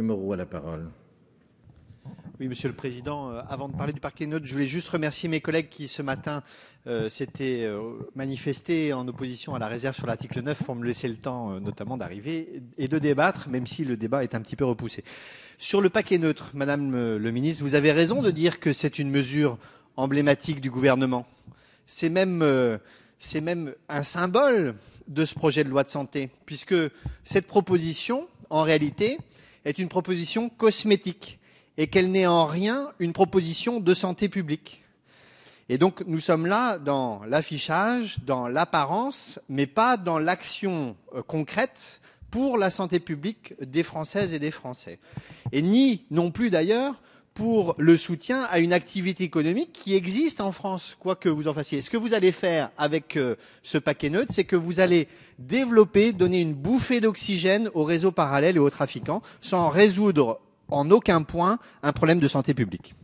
Monsieur Moreau a la parole. Oui, Monsieur le Président, euh, avant de parler du paquet neutre, je voulais juste remercier mes collègues qui, ce matin, euh, s'étaient euh, manifestés en opposition à la réserve sur l'article 9 pour me laisser le temps, notamment, d'arriver et de débattre, même si le débat est un petit peu repoussé. Sur le paquet neutre, Madame le Ministre, vous avez raison de dire que c'est une mesure emblématique du gouvernement. c'est même un symbole de ce projet de loi de santé, puisque cette proposition, en réalité, est une proposition cosmétique et qu'elle n'est en rien une proposition de santé publique. Et donc nous sommes là dans l'affichage, dans l'apparence, mais pas dans l'action euh, concrète pour la santé publique des Françaises et des Français. Et ni non plus d'ailleurs pour le soutien à une activité économique qui existe en France, quoi que vous en fassiez. Ce que vous allez faire avec euh, ce paquet neutre, c'est que vous allez développer, donner une bouffée d'oxygène aux réseaux parallèles et aux trafiquants, sans résoudre en aucun point un problème de santé publique.